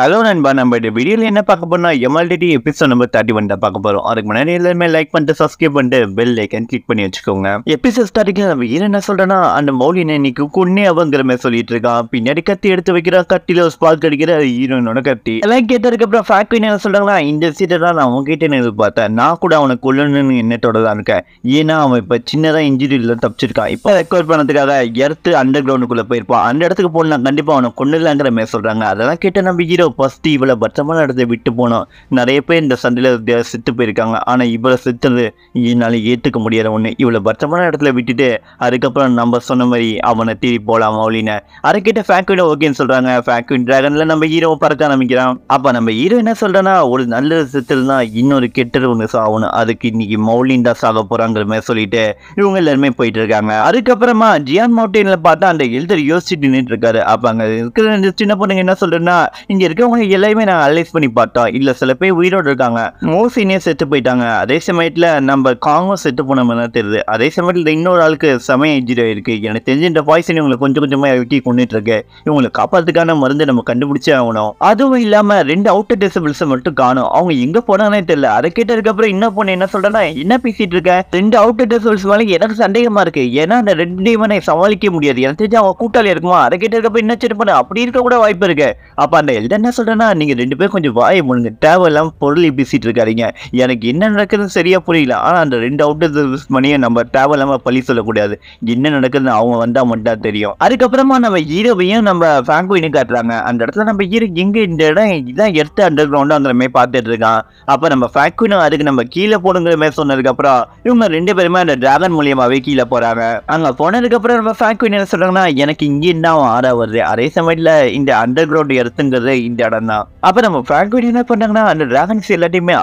hello நண்பா நம்ம இந்த வீடியோவில் என்ன பார்க்க போனால் MLDD episode number thirty one தான் பார்க்க போகிறோம் அதுக்கு முன்னாடி எல்லாருமே லைக் பண்ணிட்டு சப்ஸ்கிரைப் பண்ணிட்டு பெல் லைக்கன் கிளிக் பண்ணி வச்சுக்கோங்க எபிசோட் ஸ்டார்டிங்கில் நம்ம என்ன சொல்கிறேன்னா அந்த மௌலி இன்னைக்கு கொன்னே அவங்கிற மாதிரி சொல்லிட்டு இருக்கான் பின்னாடி கத்தி எடுத்து வைக்கிறா கட்டியில் ஒரு ஸ்பார்க் அடிக்கிற ஹீரோனோட கத்தி எல்லாம் அப்புறம் ஃபேக்ட்ரி என்ன சொல்கிறாங்களா இந்த சீட்டை நான் உங்ககிட்ட எனக்கு பார்த்தேன் நான் கூட அவனை கொல்லணும்னு எண்ணத்தோட தான் இருக்கேன் ஏன்னா அவன் இப்போ சின்னதாக இன்ஜுரியில் தப்பிச்சிருக்கான் இப்போ ரெக்கவர் பண்ணதுக்காக எடுத்து அண்டர் கிரவுண்டுக்குள்ளே போயிருப்பான் அந்த இடத்துக்கு போனால் கண்டிப்பாக அவனை கொண்டுலாங்கிற மாதிரி சொல்கிறாங்க அதெல்லாம் கேட்ட நம்ம ஹீரோ பஸ்ட்டு இவ்வளோ பத்திரமான இடத்த விட்டு போனோம் நிறைய பேர் இந்த சண்டையில் செத்து போயிருக்காங்க ஆனால் இவ்வளோ செத்துறது என்னால் ஏற்றுக்க முடியாத ஒன்று இவ்வளோ பத்திரமான இடத்துல விட்டுட்டு அதுக்கப்புறம் நம்ம சொன்ன மாதிரி அவனை தேடி போகலாம் அப்படின்னு அரைக்கிட்ட ஃபேக்வின் ஓகேன்னு சொல்கிறாங்க ஃபேக்வின் ட்ராகனில் நம்ம ஹீரோ பறக்க ஆரம்பிக்கிறான் அப்போ நம்ம ஹீரோ என்ன சொல்கிறேன்னா ஒரு நல்ல செத்துருந்தா இன்னொரு கெட்டது ஒன்று சாகணும் அதுக்கு இன்னைக்கு மௌலின் தான் சாக போகிறாங்கிற மாதிரி சொல்லிட்டு இவங்க எல்லாருமே போயிட்டு இருக்காங்க அதுக்கப்புறமா ஜியான் மவுண்டெயினில் பார்த்தா அந்த எழுதர் யோசிச்சுட்டு நின்றுட்டு இருக்காரு அப்போ அங்கே இருக்கிற சின்ன பொண்ணுங்க என்ன சொல்கிறேன்னா இங்கே இருக்க இருக்கவங்க எல்லாருமே நான் அனலைஸ் பண்ணி பார்த்தோம் இல்லை சில பேர் உயிரோடு இருக்காங்க மோசினே செத்து போயிட்டாங்க அதே சமயத்தில் நம்ம காங்கும் செத்து போன மாதிரி தான் தெரியுது அதே சமயத்தில் இன்னொரு ஆளுக்கு செமைய இன்ஜுரி ஆயிருக்கு எனக்கு தெரிஞ்ச இந்த பாய்சன் இவங்களை கொஞ்சம் கொஞ்சமாக வெட்டி கொண்டுட்டு இருக்கு இவங்களை காப்பாத்துக்கான மருந்து நம்ம கண்டுபிடிச்சே ஆகணும் அதுவும் இல்லாமல் ரெண்டு அவுட்டர் டெசபிள்ஸை மட்டும் காணும் அவங்க எங்கே போனானே தெரியல அதை கேட்டதுக்கப்புறம் என்ன பொண்ணு என்ன சொல்கிறேன்னா என்ன பேசிட்டு இருக்கேன் ரெண்டு அவுட்டர் டிசபிள்ஸ் மேலே எனக்கு சந்தேகமாக இருக்கு ஏன்னா அந்த ரெண்டையும் நான் சமாளிக்க முடியாது எனக்கு தெரிஞ்சு அவன் கூட்டாளி இருக்குமா அதை கேட்டதுக்கப்புறம் என்ன சரி பண்ண அப்படி இருக்க கூட வாய்ப்பு இருக்கு அப்போ அந்த எல்டன் என்ன சொல்கிறேன்னா நீங்கள் ரெண்டு பேரும் கொஞ்சம் வாயை முழுங்க தேவையில்லாமல் பொருள் பேசிகிட்டு இருக்காதிங்க எனக்கு என்ன நடக்குதுன்னு சரியாக புரியல ஆனால் அந்த ரெண்டு அவுட் யூஸ் பண்ணியே நம்ம தேவையில்லாமல் பழி சொல்லக்கூடாது என்ன நடக்குதுன்னு அவங்க வந்தால் மட்டும் தெரியும் அதுக்கப்புறமா நம்ம ஹீரோவையும் நம்ம ஃபேங்குவினு காட்டுறாங்க அந்த இடத்துல நம்ம ஹீரோ இங்கே இந்த இடம் இதான் எடுத்து அண்டர் கிரவுண்டுங்கிற மாதிரி பார்த்துட்டு இருக்கான் அப்போ நம்ம ஃபேங்குவினும் அதுக்கு நம்ம கீழே போடுங்கிற மாதிரி சொன்னதுக்கப்புறம் இவங்க ரெண்டு பேருமே அந்த டிராகன் மூலியமாகவே கீழே போகிறாங்க அங்கே போனதுக்கப்புறம் நம்ம ஃபேங்குவின் என்ன சொல்கிறாங்கன்னா எனக்கு இங்கே என்ன ஆறாக வருது அதே சமயத்தில் இந்த அண்டர் கிரவுண்ட் எடுத்துங்கிறது இந்த இடம் தான் அப்ப நம்ம என்ன அந்த டிராகன்ஸ் எல்லாத்தையுமே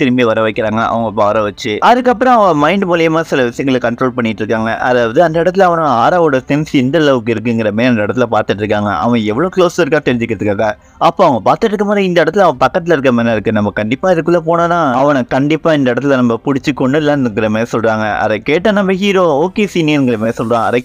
திரும்பி வர வைக்கிறாங்க அவங்க வர வச்சு அதுக்கப்புறம் அவன் மைண்ட் மூலியமா சில விஷயங்களை கண்ட்ரோல் பண்ணிட்டு இருக்காங்க அதாவது அந்த இடத்துல அவன் சென்ஸ் எந்த அளவுக்கு இருக்குங்கிற மாதிரி அந்த இடத்துல பார்த்துட்டு இருக்காங்க அவன் எவ்வளவு க்ளோஸ் இருக்கா தெரிஞ்சுக்கிறதுக்காக பார்த்துட்டு இருக்கும் போது இந்த இடத்துல அவன் பக்கத்துல இருக்க மாதிரி இருக்கு நம்ம கண்டிப்பா இதுக்குள்ள போனா அவனை கண்டிப்பா இந்த இடத்துல நம்ம பிடிச்சி கொண்டு இல்லைங்கிற மாதிரி சொல்றாங்க அதை கேட்ட நம்ம ஹீரோ ஓகே சீனியர்ங்கிற மாதிரி சொல்றான் அதை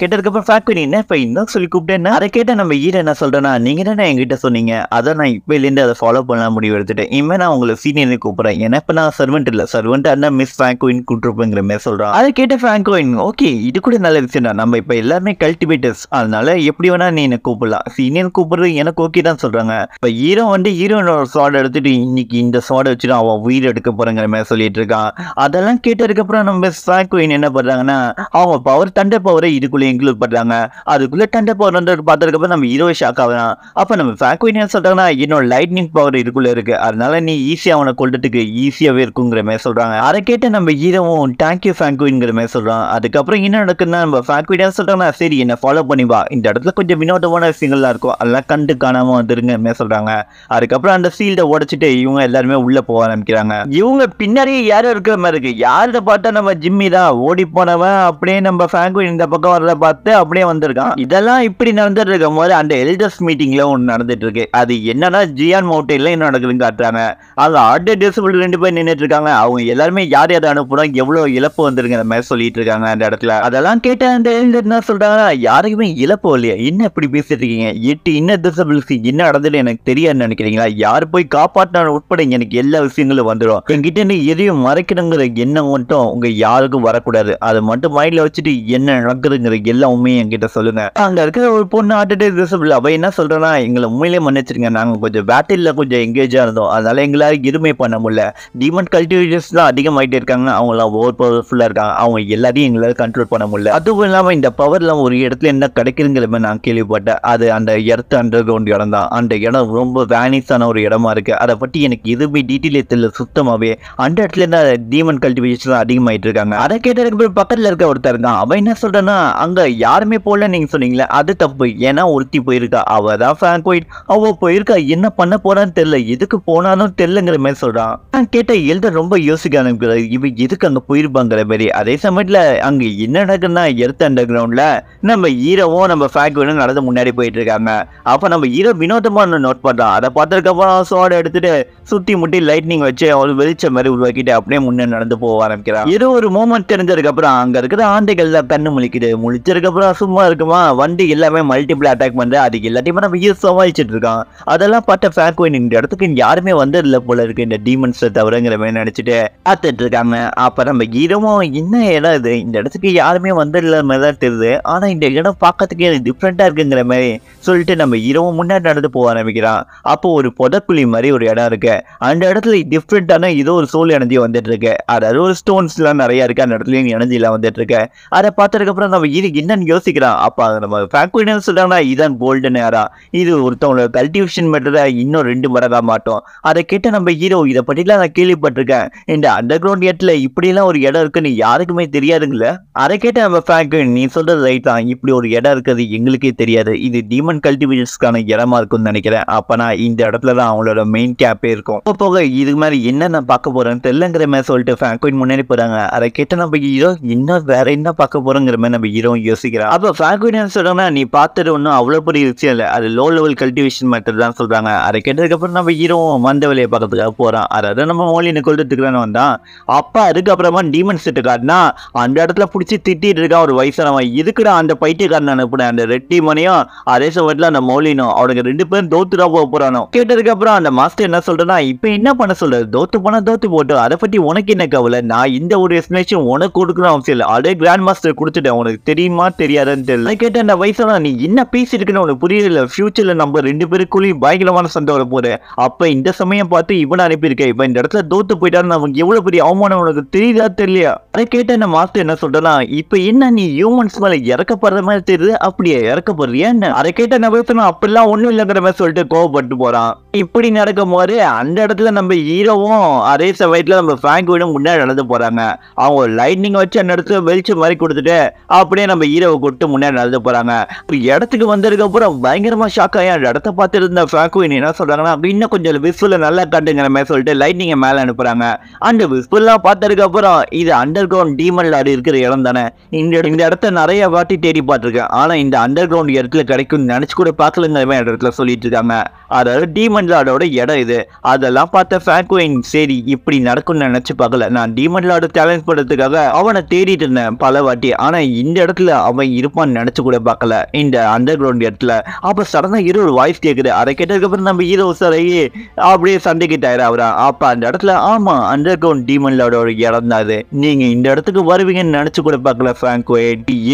என்ன இன்னும் சொல்லி கூப்பிட்டேன் அதை கேட்ட நம்ம ஹீரோ என்ன சொல்றேன்னா நீங்க தானே என்கிட்ட சொன்னீங்க அதை நான் இப்போலேருந்து அதை ஃபாலோ பண்ண முடிவு எடுத்துட்டேன் இனிமேல் நான் உங்களை சீனியர்னு கூப்பிட்றேன் ஏன்னா இப்போ நான் சர்வெண்ட் இல்லை சர்வெண்ட் அண்ணா மிஸ் ஃபேங்கோயின் கூப்பிட்டுருப்பேங்கிற மாதிரி சொல்கிறான் அதை கேட்ட ஃபேங்கோயின் ஓகே இது கூட நல்ல விஷயம் தான் நம்ம இப்போ எல்லாருமே கல்டிவேட்டர்ஸ் அதனால எப்படி வேணால் நீ என்னை கூப்பிடலாம் சீனியர் கூப்பிட்றது எனக்கு ஓகே தான் சொல்கிறாங்க இப்போ ஹீரோ வந்து ஹீரோனோட சாடை எடுத்துட்டு இன்னைக்கு இந்த சாடை வச்சுட்டு அவன் உயிர் எடுக்க போகிறேங்கிற மாதிரி சொல்லிட்டு இருக்கான் அதெல்லாம் கேட்டதுக்கப்புறம் நம்ம ஃபேங்கோயின் என்ன பண்ணுறாங்கன்னா அவங்க பவர் தண்டை பவரை இதுக்குள்ளே இன்க்ளூட் பண்ணுறாங்க அதுக்குள்ளே தண்டை பவர் வந்து பார்த்ததுக்கப்புறம் நம்ம ஹீரோ ஷாக் ஆகலாம் அப்போ நம்ம ஃபேங்கோயின் என்ன சொல்கிறாங்கன்னா இன்னும் லைட்னிங் பவர் இதுக்குள்ள இருக்கு அதனால நீ ஈஸியா அவனை கொள்றதுக்கு ஈஸியாவே இருக்குங்கிற மாதிரி சொல்றாங்க அதை கேட்ட நம்ம ஈரவும் தேங்க்யூ ஃபேங்குவின்ங்கிற மாதிரி சொல்றான் அதுக்கப்புறம் என்ன நடக்குதுன்னா நம்ம ஃபேங்குவிடா சொல்றாங்கன்னா சரி என்ன ஃபாலோ பண்ணி வா இந்த இடத்துல கொஞ்சம் வினோதமான விஷயங்கள்லாம் இருக்கும் அதெல்லாம் கண்டு காணாம வந்துருங்க மாதிரி சொல்றாங்க அதுக்கப்புறம் அந்த சீல்ட உடைச்சிட்டு இவங்க எல்லாருமே உள்ள போக ஆரம்பிக்கிறாங்க இவங்க பின்னாடியே யாரும் இருக்கிற மாதிரி இருக்கு யாரை பார்த்தா நம்ம ஜிம்மி தான் ஓடி போனவன் அப்படியே நம்ம ஃபேங்குவின் இந்த பக்கம் வரத பார்த்து அப்படியே வந்திருக்கான் இதெல்லாம் இப்படி நடந்துட்டு இருக்கும் போது அந்த எல்டர்ஸ் மீட்டிங்ல ஒன்று நடந்துட்டு இருக்கு அது என்ன என்னன்னா ஜியான் மவுண்டைன்ல என்ன நடக்குதுன்னு காட்டுறாங்க அதில் ஆடியோ டிசபிள் ரெண்டு பேர் நின்றுட்டு இருக்காங்க அவங்க எல்லாருமே யார் யார் அனுப்புனா எவ்வளோ இழப்பு அந்த மாதிரி சொல்லிட்டு இருக்காங்க அந்த இடத்துல அதெல்லாம் கேட்ட அந்த என்ன சொல்றாங்க யாருக்குமே இழப்பு இல்லையா என்ன இப்படி பேசிட்டு இருக்கீங்க எட்டு என்ன டிசபிள்ஸ் என்ன நடந்தது எனக்கு தெரியாதுன்னு நினைக்கிறீங்களா யார் போய் காப்பாற்றினாலும் உட்பட எனக்கு எல்லா விஷயங்களும் வந்துடும் என்கிட்ட இருந்து எதையும் மறைக்கணுங்கிற எண்ணம் மட்டும் உங்க யாருக்கும் வரக்கூடாது அது மட்டும் மைண்ட்ல வச்சுட்டு என்ன நடக்குதுங்கிற எல்லாமே என்கிட்ட சொல்லுங்க அங்க இருக்கிற ஒரு பொண்ணு ஆர்டர் டிசபிள் அவ என்ன சொல்றா எங்களை உண்மையிலேயே மன்னிச்சிருங்க நாங்க நாங்கள் கொஞ்சம் பேட்டரியில் கொஞ்சம் எங்கேஜாக இருந்தோம் அதனால் எங்களால் இருமை பண்ண முடியல டிமண்ட் கல்டிவேட்டர்ஸ் தான் அதிகமாகிட்டே இருக்காங்க அவங்களாம் ஓவர் பவர்ஃபுல்லாக இருக்காங்க அவங்க எல்லாரையும் எங்களால் கண்ட்ரோல் பண்ண முடியல அதுவும் இல்லாமல் இந்த பவர்லாம் ஒரு இடத்துல என்ன மாதிரி நான் கேள்விப்பட்டேன் அது அந்த எர்த் அண்டர் கிரவுண்ட் இடம் தான் அந்த இடம் ரொம்ப வேனிஸான ஒரு இடமா இருக்குது அதை பற்றி எனக்கு எதுவுமே டீட்டெயில் தெரியல சுத்தமாகவே அந்த இடத்துல தான் டீமன் கல்டிவேஷன் அதிகமாகிட்டு இருக்காங்க அதை கேட்டதுக்கு பக்கத்தில் இருக்க ஒருத்தர் இருக்கான் அவன் என்ன சொல்கிறேன்னா அங்கே யாருமே போகல நீங்கள் சொன்னீங்களே அது தப்பு ஏன்னா ஒருத்தி போயிருக்கா அவள் தான் ஃபேங்கோயிட் அவள் போயிருக்கா என்ன பண்ண போறான்னு தெரியல எதுக்கு போனாலும் தெரியலங்கிற மாதிரி சொல்றான் நான் கேட்ட எழுத ரொம்ப யோசிக்க ஆரம்பிக்கிறார் இவ எதுக்கு அங்க போயிருப்பாங்கிற மாதிரி அதே சமயத்துல அங்க என்ன நடக்குன்னா எர்த் அண்டர் கிரவுண்ட்ல நம்ம ஹீரோவும் நம்ம ஃபேக்டரியும் நடந்து முன்னாடி போயிட்டு இருக்காங்க அப்ப நம்ம ஹீரோ வினோதமா நோட் பண்றான் அதை பார்த்ததுக்கு அப்புறம் சோட எடுத்துட்டு சுத்தி முட்டி லைட்னிங் வச்சு அவள் வெளிச்ச மாதிரி உருவாக்கிட்டு அப்படியே முன்னே நடந்து போக ஆரம்பிக்கிறான் ஏதோ ஒரு மூமெண்ட் தெரிஞ்சதுக்கு அப்புறம் அங்க இருக்கிற ஆண்டைகள்லாம் கண்ணு முழிக்குது முழிச்சதுக்கு அப்புறம் சும்மா இருக்குமா வண்டி எல்லாமே மல்டிபிள் அட்டாக் பண்ற அதுக்கு எல்லாத்தையுமே நம்ம ஹீரோ சமாளிச்சுட்டு இருக்கான் அதெல்லாம் இதெல்லாம் பார்த்த ஃபேர்கோ இந்த இடத்துக்கு யாருமே வந்துடல போல இருக்கு இந்த டீமன்ஸை தவிரங்கிற மாதிரி நினைச்சிட்டு பார்த்துட்டு இருக்காங்க அப்ப நம்ம இடமும் என்ன இடம் இது இந்த இடத்துக்கு யாருமே வந்துடல மாதிரி தான் தெரியுது ஆனா இந்த இடம் பார்க்கறதுக்கே டிஃப்ரெண்டா இருக்குங்கிற மாதிரி சொல்லிட்டு நம்ம இரவு முன்னாடி நடந்து போக ஆரம்பிக்கிறான் அப்போ ஒரு புதக்குழி மாதிரி ஒரு இடம் இருக்கு அந்த இடத்துல டிஃப்ரெண்டான ஏதோ ஒரு சோல் இணைஞ்சி வந்துட்டு இருக்கு அதாவது ஒரு ஸ்டோன்ஸ் எல்லாம் நிறைய இருக்கு அந்த இணைஞ்சி எல்லாம் வந்துட்டு இருக்கு அதை அப்புறம் நம்ம இது என்னன்னு யோசிக்கிறான் அப்போ நம்ம சொல்றாங்கன்னா இதுதான் இதான் கோல்டன் இது ஒருத்தவங்களோட கல்டிவேஷன் மட்டும் இன்னும் ரெண்டு தான் மாட்டோம் அதை கேட்ட நம்ம ஹீரோ இதை பற்றிலாம் நான் கேள்விப்பட்டிருக்கேன் இந்த அண்டர் கிரவுண்ட் இடத்துல இப்படிலாம் ஒரு இடம் இருக்குன்னு யாருக்குமே தெரியாதுங்கள அதை கேட்ட நம்ம ஃபேங்க் நீ சொல்றது ரைட் தான் இப்படி ஒரு இடம் இருக்கிறது எங்களுக்கே தெரியாது இது டீமன் கல்டிவேட்டர்ஸ்க்கான இடமா இருக்கும்னு நினைக்கிறேன் அப்பனா இந்த இடத்துல தான் அவங்களோட மெயின் கேப்பே இருக்கும் இப்போ போக இது மாதிரி என்ன நான் பார்க்க போறேன்னு தெரியலங்கிற மாதிரி சொல்லிட்டு ஃபேங்க்வின் முன்னாடி போறாங்க அதை கேட்ட நம்ம ஹீரோ இன்னும் வேற என்ன பார்க்க போறோங்கிற மாதிரி நம்ம ஹீரோ யோசிக்கிறேன் அப்போ ஃபேங்க்வின் சொல்றாங்கன்னா நீ பார்த்தது ஒன்றும் அவ்வளோ பெரிய விஷயம் இல்லை அது லோ லெவல் கல்டிவேஷன் மட்டும் தான் சொல்கிறாங்க அதை கேட்டதுக்கப்புறம் நம்ம ஹீரோவும் மந்த வழியை பார்க்கறதுக்காக போகிறான் அதாவது நம்ம மோலினை கொள்றதுக்குறான வந்தான் அப்பா அதுக்கப்புறமா டீமன் செட்டு காட்டினா அந்த இடத்துல பிடிச்சி திட்டிகிட்டு இருக்கான் ஒரு வயசானவன் இதுக்குடா அந்த பைத்தியக்காரன் அனுப்புனேன் அந்த ரெட்டி மனையும் அதே சமயத்தில் அந்த மோலினும் அவனுக்கு ரெண்டு பேரும் தோத்து தான் போக போகிறானோ கேட்டதுக்கப்புறம் அந்த மாஸ்டர் என்ன சொல்கிறேன்னா இப்போ என்ன பண்ண சொல்கிறது தோத்து போனால் தோத்து போட்டு அதை பற்றி உனக்கு என்ன கவலை நான் இந்த ஒரு எக்ஸ்பிளேஷன் உனக்கு கொடுக்கணும் அவசியம் இல்லை அதே கிராண்ட் மாஸ்டர் கொடுத்துட்டேன் உனக்கு தெரியுமா தெரியாதான்னு தெரியல கேட்ட அந்த வயசான நீ என்ன பேசியிருக்குன்னு உனக்கு புரியல ஃபியூச்சரில் நம்ம ரெண்டு பேருக்குள்ளேயும் பயங்கரமான சண்டை வர போது அப்போ இந்த சமயம் பார்த்து இவனை அனுப்பியிருக்கேன் இப்போ இந்த இடத்துல தோத்து போயிட்டாருன்னு அவங்க எவ்வளோ பெரிய அவமானம் உனக்கு தெரியுதா தெரியலையா அதை கேட்ட என்ன மாஸ்டர் என்ன சொல்றலாம் இப்போ என்ன நீ ஹியூமன்ஸ் மேலே இறக்கப்படுற மாதிரி தெரியுது அப்படியே இறக்கப்படுறியா என்ன அதை கேட்ட என்ன பேசணும் அப்படிலாம் ஒன்றும் இல்லைங்கிற மாதிரி சொல்லிட்டு கோவப்பட்டு போகிறான் இப்படி நடக்கும் போது அந்த இடத்துல நம்ம ஹீரோவும் அதே சமயத்துல நம்ம வீடும் முன்னாடி நடந்து போறாங்க அவங்க ஒரு லைட்னிங் வச்சு அந்த இடத்துல வெளிச்சம் மாதிரி கொடுத்துட்டு அப்படியே நம்ம ஹீரோவை கூப்பிட்டு முன்னாடி நடந்து போறாங்க இடத்துக்கு வந்ததுக்கு அப்புறம் பயங்கரமா ஷாக் அந்த இடத்த பார்த்துருந்த இருந்த ஃபிராங்கோயின் என்ன சொல்றாங்கன்னா இன்னும் கொஞ்சம் விஸ்பில் நல்லா காட்டுங்கிற மாதிரி சொல்லிட்டு லைட்னிங்கை மேல அனுப்புறாங்க அந்த விஸ்பில்லாம் பார்த்ததுக்கு அப்புறம் இது அண்டர் கிரவுண்ட் டீமன் லாரி இருக்கிற இடம் தானே இந்த இந்த இடத்த நிறைய வாட்டி தேடி பார்த்துருக்கேன் ஆனா இந்த அண்டர் கிரவுண்ட் இடத்துல கிடைக்கும்னு நினைச்சு கூட பார்க்கலங்கிற இடத்துல சொல்லிட்டு இருக்காங்க அதாவது டீமன் டீமன் லார்டோட இடம் இது அதெல்லாம் பார்த்த ஃபேக்வேன் சரி இப்படி நடக்கும்னு நினச்சி பார்க்கல நான் டீமன் லார்டு சேலஞ்ச் பண்ணுறதுக்காக அவனை தேடிட்டு இருந்தேன் பல வாட்டி ஆனால் இந்த இடத்துல அவன் இருப்பான்னு நினச்சி கூட பார்க்கல இந்த அண்டர் கிரவுண்ட் இடத்துல அப்போ சடனாக ஒரு வாய்ஸ் கேட்குது அதை கேட்டதுக்கப்புறம் நம்ம ஹீரோ சரையே அப்படியே சண்டைக்கு அவரா அப்போ அந்த இடத்துல ஆமாம் அண்டர் கிரவுண்ட் டீமன் லார்டோட இடம் தான் அது நீங்கள் இந்த இடத்துக்கு வருவீங்கன்னு நினச்சி கூட பார்க்கல ஃபேங்குவை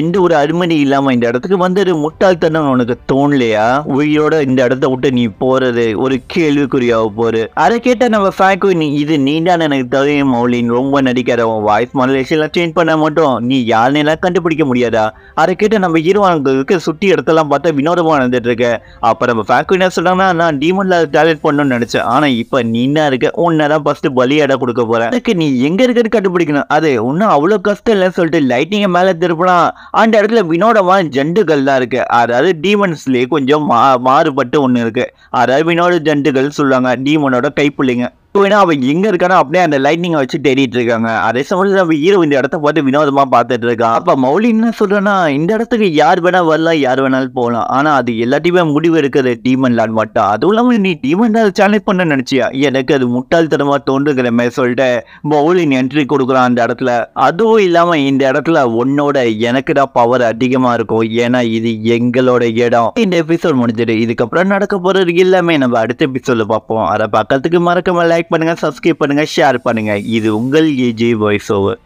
எந்த ஒரு அருமணி இல்லாமல் இந்த இடத்துக்கு வந்து முட்டாள்தனம் உனக்கு தோணலையா உயிரோட இந்த இடத்த விட்டு நீ போகிறது ஒரு ஒரு கேள்விக்குறியாக போகுது அதை கேட்ட நம்ம ஃபேக்கு நீ இது நீண்டா எனக்கு தவிர மௌலின் ரொம்ப நடிக்கிற உன் வாய்ஸ் மாடலேஷன்லாம் சேஞ்ச் பண்ண மாட்டோம் நீ யாருன்னு கண்டுபிடிக்க முடியாதா அதை கேட்ட நம்ம இருவானுக்கு சுற்றி இடத்தெல்லாம் பார்த்தா வினோதமாக நடந்துட்டு இருக்க அப்போ நம்ம ஃபேக்கு என்ன சொல்கிறாங்கன்னா நான் டீமன்ல டேலண்ட் பண்ணணும்னு நினச்சேன் ஆனால் இப்போ நீண்டா இருக்க உன்னை தான் ஃபஸ்ட்டு பலியாட கொடுக்க போகிறேன் அதுக்கு நீ எங்கே இருக்கிறது கண்டுபிடிக்கணும் அது ஒன்றும் அவ்வளோ கஷ்டம் இல்லைன்னு சொல்லிட்டு லைட்டிங்கை மேலே திருப்பலாம் அந்த இடத்துல வினோதமான ஜண்டுகள் தான் இருக்குது அதாவது டீமன்ஸ்லேயே கொஞ்சம் மா மாறுபட்டு ஒன்று இருக்குது அதாவது வினோட ஜண்டுகள் சொல்லுவாங்க டீமனோட கைப்பிள்ளைங்க ஏன்னா அவன் எங்க இருக்கானோ அப்படியே அந்த லைட்னிங்கை வச்சு தேடிட்டு இருக்காங்க அதே சமயத்தில் அவன் ஹீரோ இந்த இடத்த பார்த்து வினோதமா பார்த்துட்டு இருக்கான் அப்ப மௌலி என்ன சொல்கிறேன்னா இந்த இடத்துக்கு யார் வேணா வரலாம் யார் வேணாலும் போகலாம் ஆனா அது எல்லாத்தையுமே முடிவு எடுக்கிறது டீமன் லான் மட்டும் அதுவும் இல்லாமல் நீ டீமன் லான் சேலஞ்ச் பண்ண நினைச்சியா எனக்கு அது முட்டாள்தனமாக தோன்றுங்கிற மாதிரி சொல்லிட்டு மௌலின் என்ட்ரி கொடுக்குறான் அந்த இடத்துல அதுவும் இல்லாம இந்த இடத்துல உன்னோட எனக்கு தான் பவர் அதிகமா இருக்கும் ஏன்னா இது எங்களோட இடம் இந்த எபிசோட் முடிஞ்சிடு இதுக்கப்புறம் நடக்க போறது எல்லாமே நம்ம அடுத்த எபிசோட பார்ப்போம் அதை பக்கத்துக்கு மறக்காம லைக் லைக் பண்ணுங்கள் சப்ஸ்கிரைப் பண்ணுங்கள் ஷேர் பண்ணுங்கள் இது உங்கள் ஏஜே வாய்ஸ் ஓவர்